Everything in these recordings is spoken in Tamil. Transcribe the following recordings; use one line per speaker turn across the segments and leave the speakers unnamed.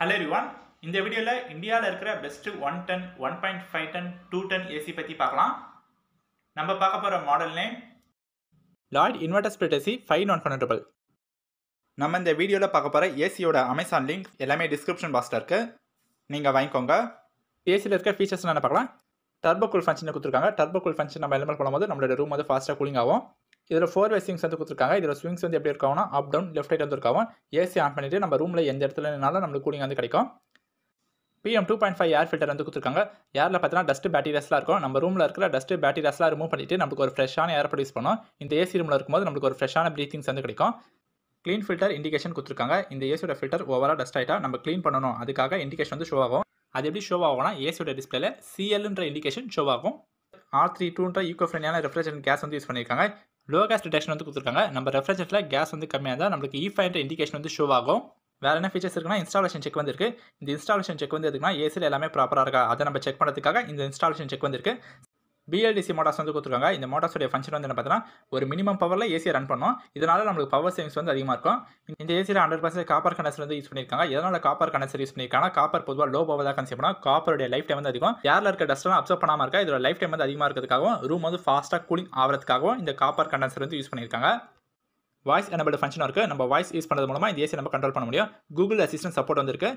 ஹலோ ரிவான் இந்த வீடியோவில் இந்தியாவில் இருக்கிற best one ton one point five ton two ton AC பற்றி பார்க்கலாம் நம்ம பார்க்க போகிற model name Lloyd inverter split AC five நான் ஃபண்ட்ரபிள் நம்ம இந்த வீடியோவில் பார்க்க போகிற ஏசியோட அமேசான் லிங்க் எல்லாமே டிஸ்கிரிப்ஷன் பாக்ஸில் இருக்குது நீங்கள் வாங்கிக்கோங்க ஏசியில் இருக்கிற ஃபீச்சர்ஸ் என்ன பார்க்கலாம் டர்போ கூல் ஃபங்க்ஷன் கொடுத்துருக்காங்க டர்போ கூல் ஃபங்க்ஷன் நம்ம எலிமெண்ட் பண்ணும்போது நம்மளோட ரூம் வந்து ஃபாஸ்ட்டாக கூலிங் ஆகும் இதில் ஃபோர் வே ஸ்விங்ஸ் வந்து கொடுத்துருக்காங்க இதில் ஸ்விங்ஸ் வந்து எப்படி இருக்காங்கன்னா அப் டவுன் லெஃப்ட் ரைட் வந்து இருக்காவும் ஏசி ஆன் பண்ணிட்டு நம்ம ரூமில் எந்த இடத்துல இருந்தாலும் நம்மளுக்கு கூலிங் வந்து கிடைக்கும் PM two point five air filter வந்து கொடுத்துருக்காங்க ஏரில் பார்த்தீங்கன்னா டஸ்ட்டு பேட்டரியாஸ்லாம் இருக்கும் நம்ம ரூமில் இருக்கிற டஸ்ட்டு பேட்டரியாஸ்லாம் ரிமூவ் பண்ணிட்டு நமக்கு ஒரு ஃப்ரெஷ்ஷான ஏர் ப்ரொடியூஸ் பண்ணும் இந்த ஏசி ரூமில் இருக்கும்போது நம்மளுக்கு ஒரு ஃப்ரெஷ்ஷான ப்ரீத்திங்ஸ் வந்து கிடைக்கும் க்ளீன் ஃபில்டர் இண்டிகேஷன் கொடுத்துருக்காங்க இந்த ஏசியோட ஃபில்டர் ஓவராக டஸ்ட் ஆகிட்டா நம்ம க்ளீன் பண்ணணும் அதுக்காக இண்டிகேஷன் வந்து ஷோ ஆகும் அது எப்படி ஷோ ஆகும்னா ஏசியோட டிஸ்பிளேல சிஎல்ன்ற இண்டிகேஷன் ஷோ ஆகும் ஆர் த்ரீ டூன்ற ஈகோ ஃப்ரெண்ட்லியான ரெஃப்ரிஜரேஷன் கேஸ் வந்து யூஸ் பண்ணியிருக்காங்க லோ கேஸ் டிடெக்ஷன் வந்து கொடுத்துருக்காங்க நம்ம ரெஃப்ரிஜரேட்டரில் கேஸ் வந்து கம்மியாக இருந்தால் நம்மளுக்கு இஃபைன்ற e இண்டிகேஷன் வந்து ஷோ ஆகும் வேறு என்ன ஃபீச்சர்ஸ் இருக்குன்னா இன்ஸ்டாலேஷன் செக் வந்து இந்த இன்ஸ்டாலேஷன் செக் வந்து எதுக்குன்னா ஏசியில் எல்லாமே ப்ராப்பராக இருக்கா அதை நம்ம செக் பண்ணுறதுக்காக இந்த இன்ஸ்டாலேஷன் செக் வந்து பிஎல்டிசி மோட்டார்ஸ் வந்து கொடுத்துருக்காங்க இந்த மோட்டார்ஸோடைய ஃபங்க்ஷன் வந்து என்ன பார்த்தீங்கன்னா ஒரு மினிமம் பவரில் ஏசியை ரன் பண்ணோம் இதனால் நம்மளுக்கு பவர் சேவிங்ஸ் வந்து அதிகமாக இருக்கும் இந்த ஏசியில் ஹண்ட்ரட் பர்சன்ட் காப்பர் கண்டன்சர் வந்து யூஸ் பண்ணியிருக்காங்க எதனால் காப்பர் கண்டன்சர் யூஸ் பண்ணியிருக்காங்க காப்பர் பொதுவாக லோ பவர் தான் கன்சியூம் பண்ணால் காப்பருடைய லைஃப் டைம் வந்து அதிகம் ஏரில் இருக்க டஸ்ட்லாம் அப்சர்வ் பண்ணாமல் இருக்கா இதோட லைஃப் டைம் வந்து அதிகமாக இருக்கிறதுக்காகவும் ரூம் வந்து ஃபாஸ்ட்டாக கூலிங் ஆகிறதுக்காகவும் இந்த காப்பர் கண்டன்சர் வந்து யூஸ் பண்ணியிருக்காங்க வாய்ஸ் எனபிள் ஃபங்க்ஷன் இருக்குது நம்ம வாய்ஸ் யூஸ் பண்ணுறது மூலமாக இந்த ஏசி நம்ம கண்ட்ரோல் பண்ண முடியும் கூகுள் அசிஸ்டன்ட் சப்போர்ட் வந்துருக்கு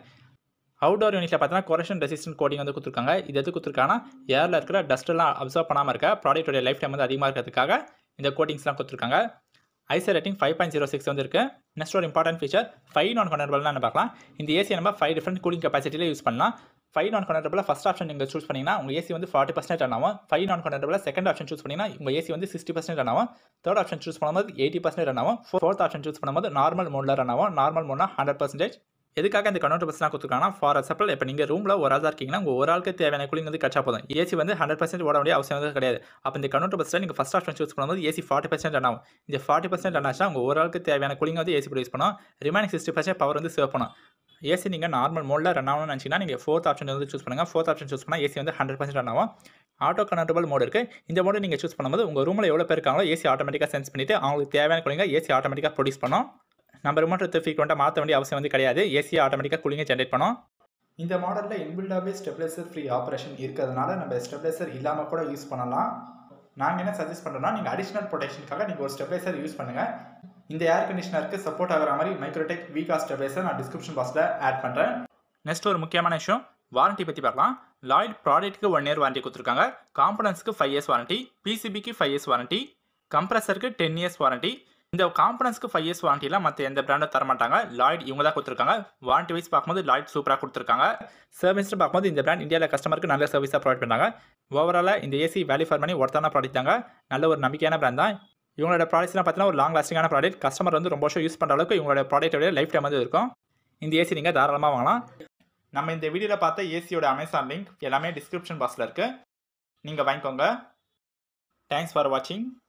அவுடோர் யூனிட்ல பார்த்தீங்கன்னா கொரஷன் ரெசிஸ்டன்ட் கோடிங் வந்து கொடுத்துருக்காங்க இது எது கொடுத்துருக்காங்கன்னா ஏரில் இருக்கிற டஸ்ட்டெல்லாம் அப்சர்வ் பண்ணாமல் இருக்க ப்ராடக்ட்டோடைய லைஃப் டைம் வந்து அதிகமாக இருக்கிறதுக்காக இந்த கோட்டிங்ஸ்லாம் கொடுத்துருக்காங்க ISEER rating five point zero six வந்து இருக்குது நெக்ஸ்ட் ஒரு இம்பார்ட்டன்ட் ஃபீச்சர் ஃபைவ் நான் கனரபிள்னா என்ன பார்க்கலாம் இந்த ஏசி நம்ம ஃபைவ் டிஃப்ரெண்ட் கூலிங் கெப்பாசிட்டியில் யூஸ் பண்ணலாம் ஃபைவ் நான் கொண்டர்பிள் ஃபஸ்ட் ஆப்ஷன் நீங்கள் சூஸ் பண்ணிங்கன்னா உங்கள் ஏசி வந்து ஃபார்ட்டி பர்சன்ட் ஆனாவும் ஃபைவ் நான் கொண்டர்பிள் செகண்ட் ஆப்ஷன் சூஸ் பண்ணிங்கன்னா உங்கள் ஏசி வந்து சிக்ஸ்டி பர்சன்ட் ஆனாவும் தேர்ட் ஆப்ஷன் சூஸ் பண்ணும்போது எயிட்டி பர்சன்ட் ஆனாவும் ஃபோர்த் ஆப்ஷன் சூஸ் பண்ணும்போது நார்மல் மோடில் ஆனாவும் நார்மல் மோட்னா ஹண்ட்ரட் பர்சன்டேஜ் எதுக்காக இந்த கன்வெர்ட்டபிள்ஸ்லாம் கொடுத்துருக்காங்கன்னா ஃபார் எக்ஸாம்பிள் இப்போ நீங்கள் ரூமில் ஒரு ஆள் இருக்கீங்கன்னா உங்கள் ஒரு ஆளுக்கு தேவையான கூலிங் வந்து கிடச்சா போதும் ஏசி வந்து ஹண்ட்ரட் பர்சன்ட் ஓட வேண்டிய அவசியம் வந்து கிடையாது அப்போ இந்த பஸ்ஸில் நீங்கள் ஃபஸ்ட் ஆப்ஷன் சூஸ் பண்ணும்போது ஏசி ஃபார்ட்டி பர்சன்ட் ரன் ஆகும் இந்த ஃபார்ட்டி பர்சன்ட் ரன் உங்கள் ஒரு ஆளுக்கு தேவையான கூலிங் வந்து ஏசி ப்ரொடியூஸ் பண்ணும் ரிமைனிங் சிக்ஸ்டி பர்சன்ட் பவர் வந்து சேவ் பண்ணும் ஏசி நீங்கள் நார்மல் மோடில் ரன் ஆகணும்னு நினச்சிங்கன்னா நீங்கள் ஃபோர்த் ஆப்ஷன் வந்து சூஸ் பண்ணுங்கள் ஃபோர்த் ஆப்ஷன் சூஸ் பண்ணால் ஏசி வந்து ஹண்ட்ரட் பர்சன்ட் ரன் ஆகும் ஆட்டோ கனெக்டபிள் மோடு இருக்குது இந்த மோடு நீங்கள் சூஸ் பண்ணும்போது உங்கள் ரூமில் எவ்வளோ பேர் இருக்காங்களோ ஏசி ஆட்டோமேட்டிக்காக சென்ஸ் பண்ணிவிட்டு அவங்களுக்கு தேவையான குளிங்க ஏசி ஆட்டோமேட்டிக்காக ப்ரொடியூஸ் பண்ணோம் நம்ம ரிமோட்டத்தை ஃப்ரீக்வெண்ட்டாக மாற்ற வேண்டிய அவசியம் வந்து கிடையாது ஏசியை ஆட்டோமேட்டிக்காக கூலிங்கை ஜென்ரேட் பண்ணும் இந்த மாடலில் இன்பில்டாகவே ஸ்டெப்லைசர் ஃப்ரீ ஆப்ரேஷன் இருக்கிறதுனால நம்ம ஸ்டெப்லைசர் இல்லாமல் கூட யூஸ் பண்ணலாம் நாங்கள் என்ன சஜஸ்ட் பண்ணுறோன்னா நீங்கள் அடிஷ்னல் ப்ரொடெக்ஷனுக்காக நீங்கள் ஒரு ஸ்டெப்லைசர் யூஸ் பண்ணுங்கள் இந்த ஏர் கண்டிஷனருக்கு சப்போர்ட் ஆகிற மாதிரி மைக்ரோடெக் வீகா ஸ்டெப்லைசர் நான் டிஸ்கிரிப்ஷன் பாக்ஸில் ஆட் பண்ணுறேன் நெக்ஸ்ட் ஒரு முக்கியமான விஷயம் வாரண்ட்டி பற்றி பார்க்கலாம் லாய்ட் ப்ராடக்ட்டுக்கு ஒன் இயர் வாரண்ட்டி கொடுத்துருக்காங்க காம்பனன்ஸ்க்கு ஃபைவ் இயர்ஸ் வாரண்ட்டி பிசிபிக்கு ஃபைவ் இயர்ஸ் வாரண்ட்டி கம்ப்ரஸருக்கு டென் இயர்ஸ் வாரண்ட்டி இந்த காம்பனன்ஸ்க்கு ஃபைவ் இயர்ஸ் வாரண்டியில் மற்ற எந்த பிராண்டும் தரமாட்டாங்க லாய்ட் இவங்க தான் கொடுத்துருக்காங்க வாரண்டி வைஸ் பார்க்கும்போது லாய்ட் சூப்பராக கொடுத்துருக்காங்க சர்வீஸ் பார்க்கும்போது இந்த பிராண்ட் இந்தியாவில் கஸ்டமருக்கு நல்ல சர்வீஸாக ப்ரொவைட் பண்ணாங்க ஓவரால் இந்த ஏசி வேல்யூ ஃபார் பண்ணி ஒருத்தான ப்ராடக்ட் தாங்க நல்ல ஒரு நம்பிக்கையான பிராண்ட் தான் இவங்களோட ப்ராடக்ட்ஸ்லாம் பார்த்தீங்கன்னா ஒரு லாங் லாஸ்டிங்கான ப்ராடக்ட் கஸ்டமர் வந்து ரொம்ப வருஷம் யூஸ் பண்ணுற அளவுக்கு இவங்களோட ப்ராடக்ட்டோட லைஃப் டைம் வந்து இருக்கும் இந்த ஏசி நீங்கள் தாராளமாக வாங்கலாம் நம்ம இந்த வீடியோவில் பார்த்த ஏசியோட அமேசான் லிங்க் எல்லாமே டிஸ்கிரிப்ஷன் பாக்ஸில் இருக்குது நீங்கள் வாங்கிக்கோங்க தேங்க்ஸ் ஃபார் வாட்சிங்